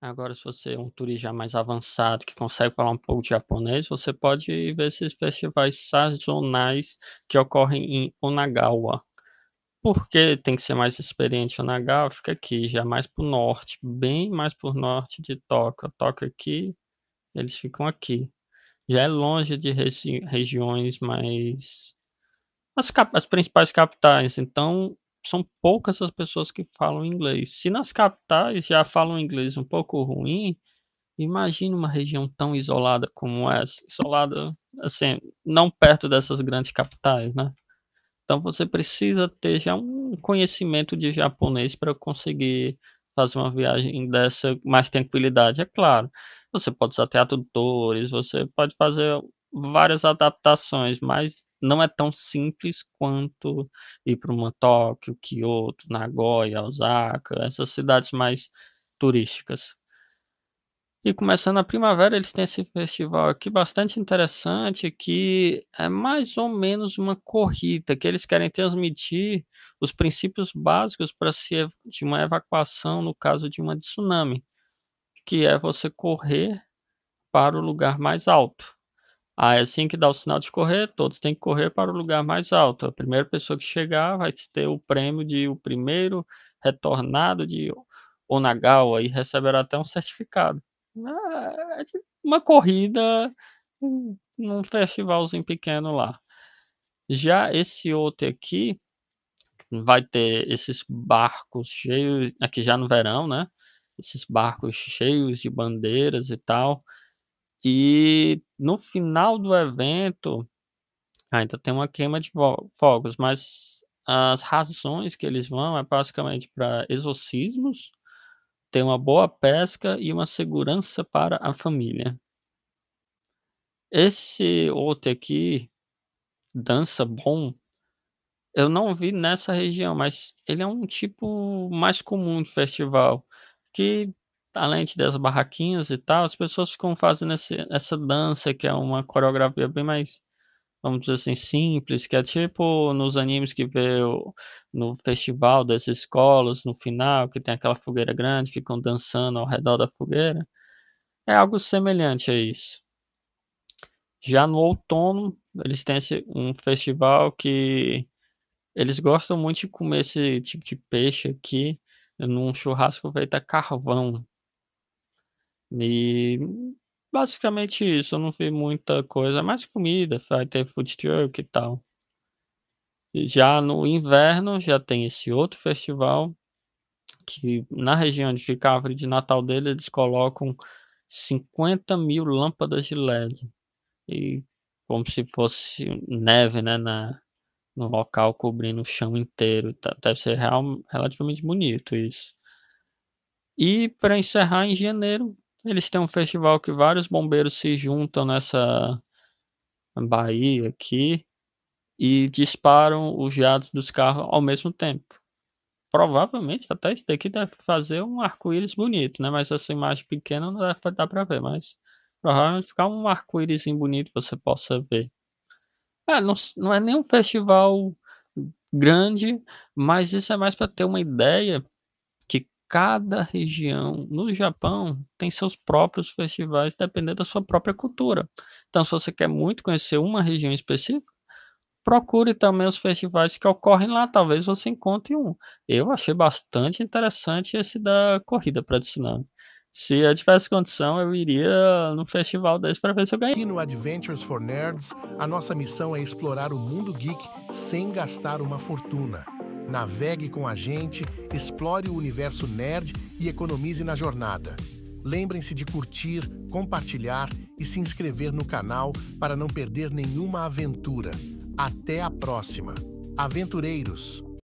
Agora, se você é um turista mais avançado, que consegue falar um pouco de japonês, você pode ver esses festivais sazonais que ocorrem em Onagawa. Porque tem que ser mais experiente Onagawa? Fica aqui, já mais para o norte, bem mais para o norte de Tóquio. Tóquio aqui, eles ficam aqui. Já é longe de regi regiões mais as, as, principais capitais. Então, são poucas as pessoas que falam inglês. Se nas capitais já falam inglês um pouco ruim, imagine uma região tão isolada como essa, isolada assim, não perto dessas grandes capitais, né? Então você precisa ter já um conhecimento de japonês para conseguir fazer uma viagem dessa mais tranquilidade, é claro. Você pode usar tradutores, você pode fazer várias adaptações, mas não é tão simples quanto ir para uma Tóquio, Kyoto, Nagoya, Osaka, essas cidades mais turísticas. E começando a primavera, eles têm esse festival aqui bastante interessante, que é mais ou menos uma corrida, que eles querem transmitir os princípios básicos para se de uma evacuação no caso de uma tsunami, que é você correr para o lugar mais alto. Aí assim que dá o sinal de correr, todos têm que correr para o lugar mais alto. A primeira pessoa que chegar vai ter o prêmio de o primeiro retornado de Onagawa e receberá até um certificado. É, é uma corrida num festivalzinho pequeno lá. Já esse outro aqui vai ter esses barcos cheios, aqui já no verão, né? Esses barcos cheios de bandeiras e tal. E no final do evento ainda tem uma queima de fogos, mas as razões que eles vão é basicamente para exorcismos, ter uma boa pesca e uma segurança para a família. Esse outro aqui, dança bom, eu não vi nessa região, mas ele é um tipo mais comum de festival que talento das barraquinhas e tal, as pessoas ficam fazendo esse, essa dança que é uma coreografia bem mais, vamos dizer assim, simples, que é tipo nos animes que vê o, no festival das escolas, no final, que tem aquela fogueira grande, ficam dançando ao redor da fogueira. É algo semelhante a isso. Já no outono, eles têm esse, um festival que eles gostam muito de comer esse tipo de peixe aqui num churrasco feito a carvão. E basicamente isso, eu não vi muita coisa, mais comida, vai ter food truck e tal. E já no inverno já tem esse outro festival que na região onde fica a árvore de Natal dele, eles colocam 50 mil lâmpadas de LED. E como se fosse neve, né, na, no local cobrindo o chão inteiro. Tá, deve ser real, relativamente bonito isso. E para encerrar em janeiro, eles têm um festival que vários bombeiros se juntam nessa Bahia aqui e disparam os jatos dos carros ao mesmo tempo. Provavelmente até isso daqui deve fazer um arco-íris bonito, né? Mas essa imagem pequena não deve dar para ver, mas provavelmente ficar um arco-íris bonito você possa ver. É, não, não é nenhum festival grande, mas isso é mais para ter uma ideia cada região no Japão tem seus próprios festivais, dependendo da sua própria cultura. Então, se você quer muito conhecer uma região específica, procure também os festivais que ocorrem lá, talvez você encontre um. Eu achei bastante interessante esse da corrida para tsunami. Se eu tivesse condição, eu iria no festival desse para ver se eu ganhei. Aqui no Adventures for Nerds, a nossa missão é explorar o mundo geek sem gastar uma fortuna. Navegue com a gente, explore o universo nerd e economize na jornada. Lembrem-se de curtir, compartilhar e se inscrever no canal para não perder nenhuma aventura. Até a próxima! Aventureiros!